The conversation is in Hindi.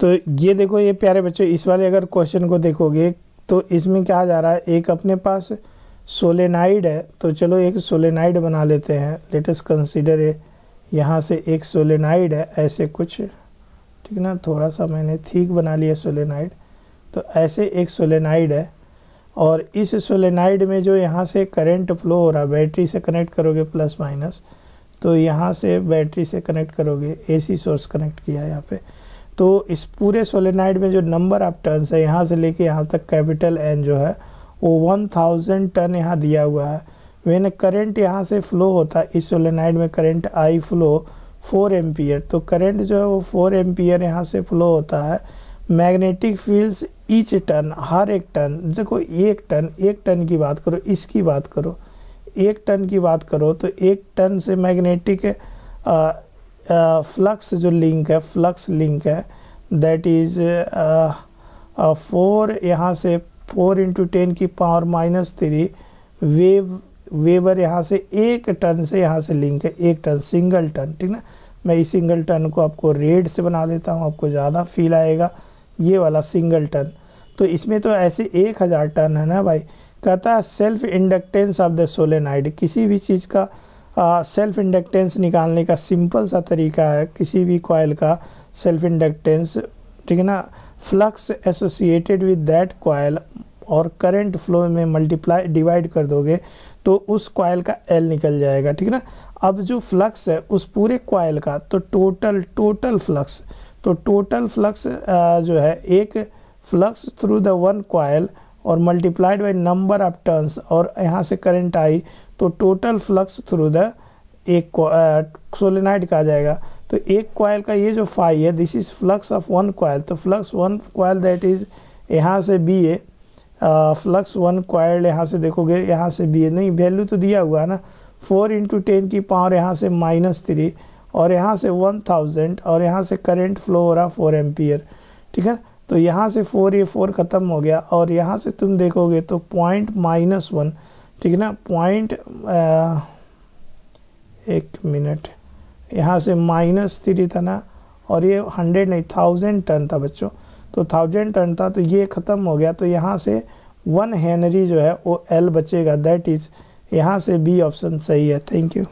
तो ये देखो ये प्यारे बच्चों इस वाले अगर क्वेश्चन को देखोगे तो इसमें क्या जा रहा है एक अपने पास सोलेनाइड है तो चलो एक सोलेनाइड बना लेते हैं लेटेस्ट कंसिडर है यहाँ से एक सोलेनाइड है ऐसे कुछ ठीक ना थोड़ा सा मैंने ठीक बना लिया सोलेनाइड तो ऐसे एक सोलेनाइड है और इस सोलेनाइड में जो यहाँ से करंट फ्लो हो रहा है बैटरी से कनेक्ट करोगे प्लस माइनस तो यहाँ से बैटरी से कनेक्ट करोगे एसी सोर्स कनेक्ट किया है यहाँ पे तो इस पूरे सोलेनाइड में जो नंबर ऑफ टर्न्स है यहाँ से लेके यहाँ तक कैपिटल एन जो है वो वन थाउजेंड टन यहाँ दिया हुआ है वेन करंट यहाँ से फ्लो होता है इस सोलेनाइड में current I flow four ampere तो करंट जो है वो फोर एम्पियर यहाँ से फ्लो होता है मैग्नेटिक फील्ड्स ईच टन हर एक टन देखो एक टन एक टन की बात करो इसकी बात करो एक टन की बात करो तो एक टन से मैग्नेटिक फ्लक्स uh, जो लिंक है फ्लक्स लिंक है दैट इज़ फोर यहाँ से फोर इंटू टेन की power minus three web weber यहाँ से एक टन से यहाँ से लिंक है एक टन सिंगल टन ठीक ना मैं इस सिंगल टन को आपको रेड से बना देता हूँ आपको ज़्यादा फील आएगा ये वाला सिंगल टन तो इसमें तो ऐसे एक हज़ार टन है ना भाई कहता है self inductance of the solenoid किसी भी चीज़ का सेल्फ इंडक्टेंस निकालने का सिंपल सा तरीका है किसी भी कॉयल का सेल्फ इंडक्टेंस ठीक है ना flux associated with that coil और करंट फ्लो में मल्टीप्लाई डिवाइड कर दोगे तो उस कॉयल का एल निकल जाएगा ठीक है ना अब जो फ्लक्स है उस पूरे कॉयल का तो टोटल टोटल फ्लक्स तो टोटल फ्लक्स जो है एक flux through the one coil और multiplied by number of turns और यहाँ से करंट आई तो टोटल फ्लक्स थ्रू द एक का कहा जाएगा तो एक क्वाइल का ये जो फाई है this is flux of one coil तो flux one coil that is यहाँ से B A flux one coil यहाँ से देखोगे यहाँ से बी ए नहीं वैल्यू तो दिया हुआ है ना फोर इंटू टेन की पावर यहाँ से माइनस थ्री और यहाँ से वन थाउजेंड और यहाँ से करेंट फ्लो हो रहा फोर एम्पियर ठीक है तो यहाँ से फोर ये फोर ख़त्म हो गया और यहाँ से तुम देखोगे तो पॉइंट माइनस वन ठीक है ना पॉइंट एक मिनट यहाँ से माइनस थ्री था ना और ये हंड्रेड नहीं थाउजेंड टन था बच्चों तो थाउजेंड टन था तो ये ख़त्म हो गया तो यहाँ से वन हैनरी जो है वो एल बचेगा दैट इज़ यहाँ से बी ऑप्शन सही है थैंक यू